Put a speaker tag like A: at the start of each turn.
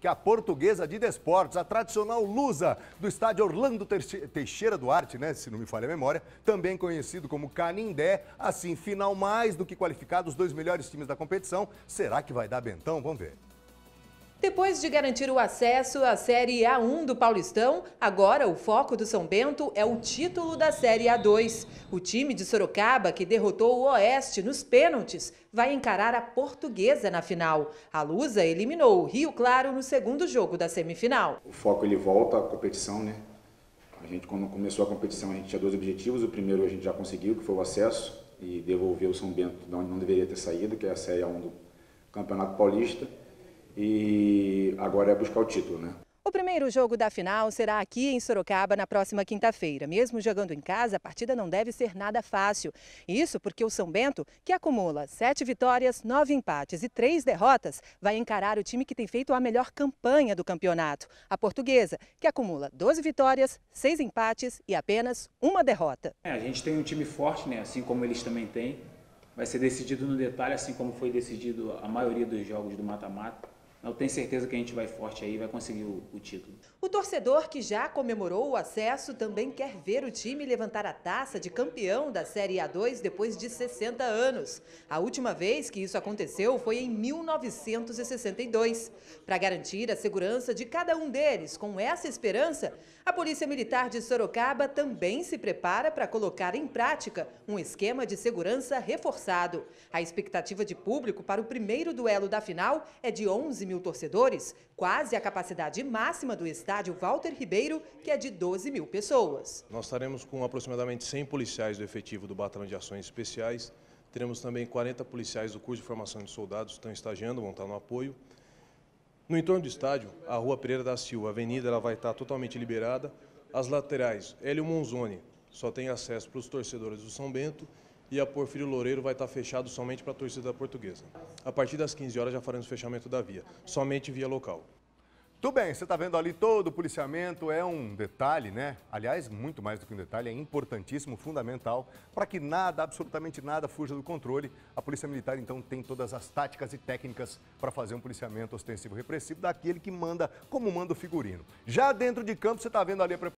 A: que a portuguesa de desportos, a tradicional lusa do estádio Orlando Teixeira Duarte, né, se não me falha a memória, também conhecido como Canindé, assim, final mais do que qualificado, os dois melhores times da competição. Será que vai dar Bentão? Vamos ver.
B: Depois de garantir o acesso à Série A1 do Paulistão, agora o foco do São Bento é o título da Série A2. O time de Sorocaba, que derrotou o Oeste nos pênaltis, vai encarar a Portuguesa na final. A Lusa eliminou o Rio Claro no segundo jogo da semifinal.
C: O foco ele volta à competição, né? A gente quando começou a competição, a gente tinha dois objetivos. O primeiro a gente já conseguiu, que foi o acesso e devolver o São Bento de onde não deveria ter saído, que é a Série A1 do Campeonato Paulista e agora é buscar o título, né?
B: O primeiro jogo da final será aqui em Sorocaba na próxima quinta-feira. Mesmo jogando em casa, a partida não deve ser nada fácil. Isso porque o São Bento, que acumula sete vitórias, nove empates e três derrotas, vai encarar o time que tem feito a melhor campanha do campeonato, a portuguesa, que acumula 12 vitórias, seis empates e apenas uma derrota.
C: É, a gente tem um time forte, né? assim como eles também têm. Vai ser decidido no detalhe, assim como foi decidido a maioria dos jogos do mata-mata. Eu tenho certeza que a gente vai forte aí, vai conseguir o, o, título.
B: O torcedor que já comemorou o acesso também quer ver o time levantar a taça de campeão da Série A2 depois de 60 anos. A última vez que isso aconteceu foi em 1962. Para garantir a segurança de cada um deles, com essa esperança, a Polícia Militar de Sorocaba também se prepara para colocar em prática um esquema de segurança reforçado. A expectativa de público para o primeiro duelo da final é de 11 mil torcedores, quase a capacidade máxima do estádio Walter Ribeiro, que é de 12 mil pessoas.
D: Nós estaremos com aproximadamente 100 policiais do efetivo do Batalhão de Ações Especiais, teremos também 40 policiais do curso de formação de soldados que estão estagiando, vão estar no apoio. No entorno do estádio, a rua Pereira da Silva, a avenida, ela vai estar totalmente liberada. As laterais, Hélio Monzoni, só tem acesso para os torcedores do São Bento e a Porfírio Loureiro vai estar fechado somente para a torcida portuguesa. A partir das 15 horas já faremos o fechamento da via, somente via local. Tudo bem, você está vendo ali todo o policiamento, é um detalhe, né? Aliás, muito
A: mais do que um detalhe, é importantíssimo, fundamental, para que nada, absolutamente nada, fuja do controle. A Polícia Militar, então, tem todas as táticas e técnicas para fazer um policiamento ostensivo repressivo daquele que manda, como manda o figurino. Já dentro de campo, você está vendo ali a preparação.